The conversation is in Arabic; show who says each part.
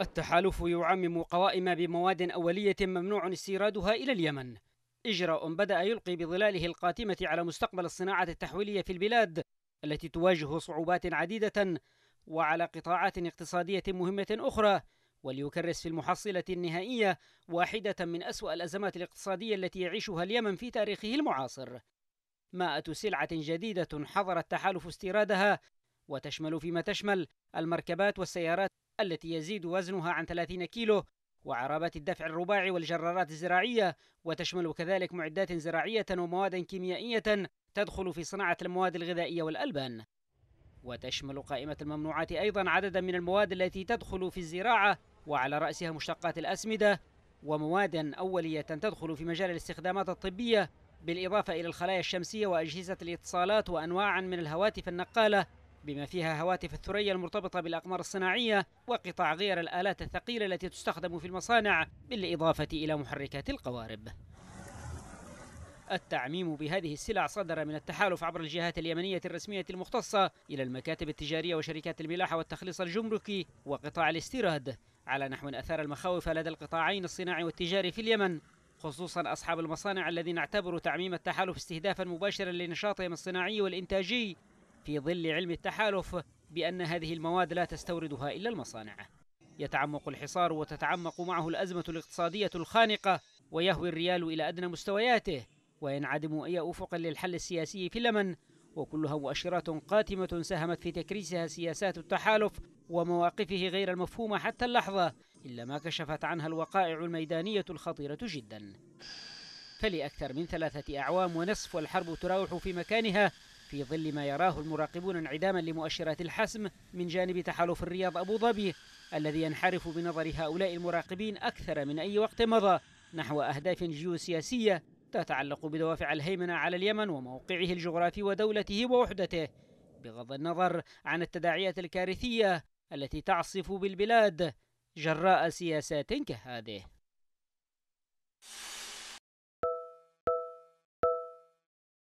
Speaker 1: التحالف يعمم قوائم بمواد أولية ممنوع استيرادها إلى اليمن إجراء بدأ يلقي بظلاله القاتمة على مستقبل الصناعة التحويلية في البلاد التي تواجه صعوبات عديدة وعلى قطاعات اقتصادية مهمة أخرى وليكرس في المحصلة النهائية واحدة من أسوأ الأزمات الاقتصادية التي يعيشها اليمن في تاريخه المعاصر مائة سلعة جديدة حظر التحالف استيرادها وتشمل فيما تشمل المركبات والسيارات التي يزيد وزنها عن 30 كيلو وعربات الدفع الرباعي والجرارات الزراعية وتشمل كذلك معدات زراعية ومواد كيميائية تدخل في صناعة المواد الغذائية والألبان وتشمل قائمة الممنوعات أيضا عددا من المواد التي تدخل في الزراعة وعلى رأسها مشتقات الأسمدة ومواد أولية تدخل في مجال الاستخدامات الطبية بالإضافة إلى الخلايا الشمسية وأجهزة الاتصالات وأنواع من الهواتف النقالة بما فيها هواتف الثريا المرتبطة بالأقمار الصناعية وقطع غير الآلات الثقيلة التي تستخدم في المصانع بالإضافة إلى محركات القوارب التعميم بهذه السلع صدر من التحالف عبر الجهات اليمنية الرسمية المختصة إلى المكاتب التجارية وشركات الملاحة والتخليص الجمركي وقطاع الاستيراد على نحو أثار المخاوف لدى القطاعين الصناعي والتجاري في اليمن خصوصا أصحاب المصانع الذين اعتبروا تعميم التحالف استهدافا مباشرا لنشاطهم الصناعي والإنتاجي في ظل علم التحالف بأن هذه المواد لا تستوردها إلا المصانع يتعمق الحصار وتتعمق معه الأزمة الاقتصادية الخانقة ويهوي الريال إلى أدنى مستوياته وينعدم أي أفق للحل السياسي في اليمن وكلها مؤشرات قاتمة ساهمت في تكريسها سياسات التحالف ومواقفه غير المفهومة حتى اللحظة إلا ما كشفت عنها الوقائع الميدانية الخطيرة جدا فلأكثر من ثلاثة أعوام ونصف والحرب تراوح في مكانها في ظل ما يراه المراقبون انعداما لمؤشرات الحسم من جانب تحالف الرياض أبو ظبي الذي ينحرف بنظر هؤلاء المراقبين أكثر من أي وقت مضى نحو أهداف جيوسياسية تتعلق بدوافع الهيمنة على اليمن وموقعه الجغرافي ودولته ووحدته بغض النظر عن التداعيات الكارثية التي تعصف بالبلاد جراء سياسات كهذه